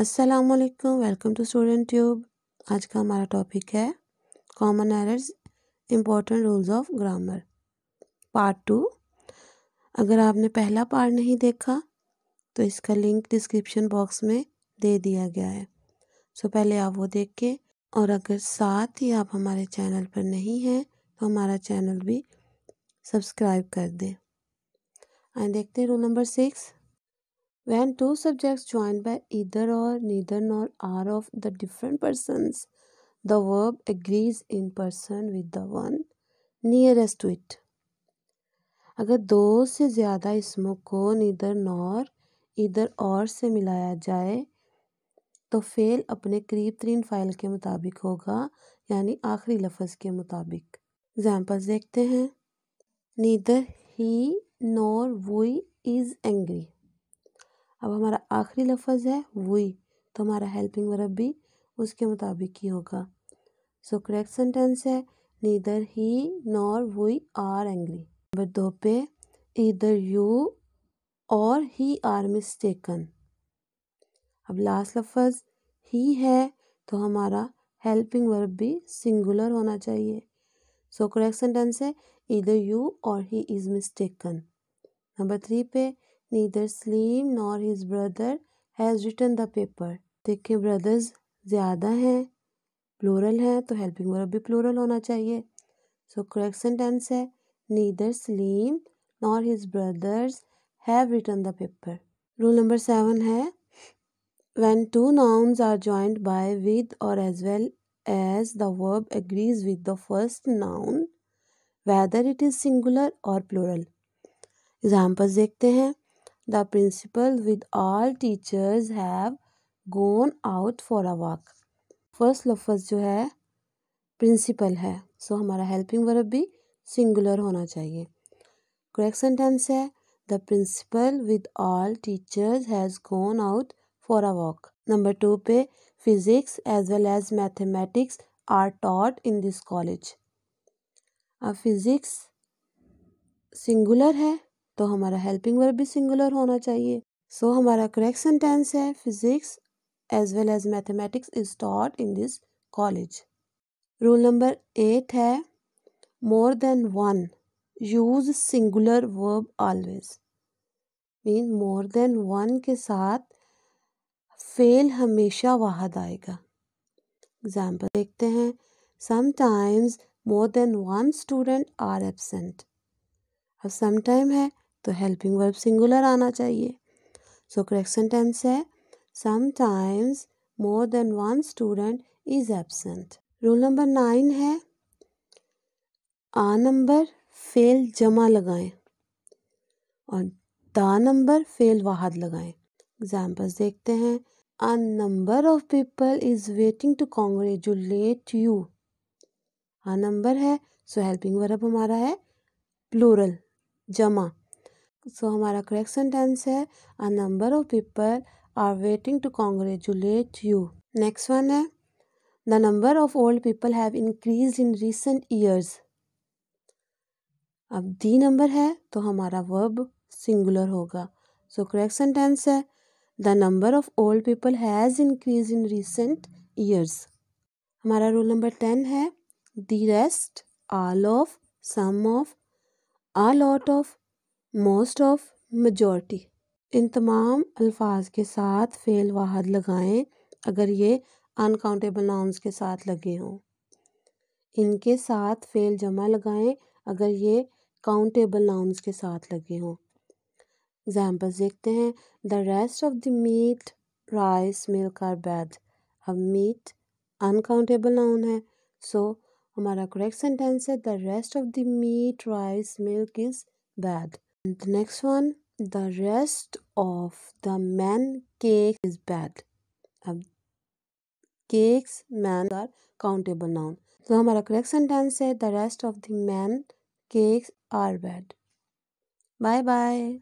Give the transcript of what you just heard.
असलकम welcome to student tube आज का हमारा टॉपिक है common errors important rules of grammar part two अगर आपने पहला पार्ट नहीं देखा तो इसका लिंक डिस्क्रिप्शन बॉक्स में दे दिया गया है सो पहले आप वो देख के और अगर साथ ही आप हमारे चैनल पर नहीं हैं तो हमारा चैनल भी सब्सक्राइब कर दें आए देखते हैं rule number six when two subjects joined by either or, neither nor are of the different persons, the verb agrees in person with the one nearest to it. अगर दो से ज़्यादा इसमों को निधर नौर इधर और से मिलाया जाए तो फेल अपने करीब तरीन फाइल के मुताबिक होगा यानी आखिरी लफ्ज़ के मुताबिक एग्जाम्पल्स देखते हैं neither he nor we is angry अब हमारा आखिरी लफज है वुई तो हमारा हेल्पिंग वर्ब भी उसके मुताबिक ही होगा सो करेक्ट सेंटेंस है neither he nor we are angry number दो पे इधर यू और ही आर मिस्टेकन अब लास्ट लफज ही है तो हमारा हेल्पिंग वर्ब भी सिंगुलर होना चाहिए सो करेक्ट सेंटेंस है इधर यू और he is mistaken number three पे neither Salim nor his brother has return the paper देखिए ब्रदर्स ज़्यादा हैं प्लोरल हैं तो हेल्पिंग वर्ब भी प्लोरल होना चाहिए सो करेक्ट सेंटेंस है neither Salim nor his brothers have return the paper rule number seven है when two nouns are joined by with or as well as the verb agrees with the first noun whether it is singular or plural examples देखते हैं the principal with all teachers have gone out for a walk first लफज जो है principal है so so, हमारा helping verb भी singular होना चाहिए करेक्ट सेंटेंस है the principal with all teachers has gone out for a walk number two पे physics as well as mathematics are taught in this college अब physics singular है तो हमारा हेल्पिंग वर्ब भी सिंगुलर होना चाहिए सो so, हमारा करेक्ट सेंटेंस है physics as well as mathematics is taught in this college rule number eight है more than one use singular verb always mean more than one के साथ फेल हमेशा वाहद आएगा एग्जाम्पल देखते हैं sometimes more than one student are absent अब समटाइम है तो हेल्पिंग वर्ब सिंगुलर आना चाहिए सो करेक्शन टेंस है sometimes more than one student is absent rule number nine है आ नंबर फेल जमा लगाएं और द नंबर फेल वाहद लगाएं एग्जाम्पल्स देखते हैं a number of people is waiting to congratulate you a number है so helping verb हमारा है प्लूरल जमा सो हमारा करेक्ट सेंटेंस है a number of people are waiting to congratulate you next one है the number of old people have increase in recent years अब the number है तो हमारा वर्ब सिंगुलर होगा सो करेक्शन टेंस है the number of old people has increase in recent years हमारा rule number ten है the rest all of some of a lot of most of majority इन तमाम अल्फाज के साथ फ़ेल वाहद लगाएं अगर ये अनकाउंटेबल नाउंस के साथ लगे हों इनके साथ फ़ेल जमा लगाएं अगर ये काउंटेबल नाउंस के साथ लगे हों एग्जाम्पल्स देखते हैं the rest of the meat rice milk are bad अब मीट अनकाउंटेबल नाउन है सो so, हमारा करेक्ट सेंटेंस है the rest of the meat rice milk is bad the next one, the rest of the man cake is bad. cakes man are countable noun. so, our correct sentence है the rest of the man cakes are bad. Bye bye.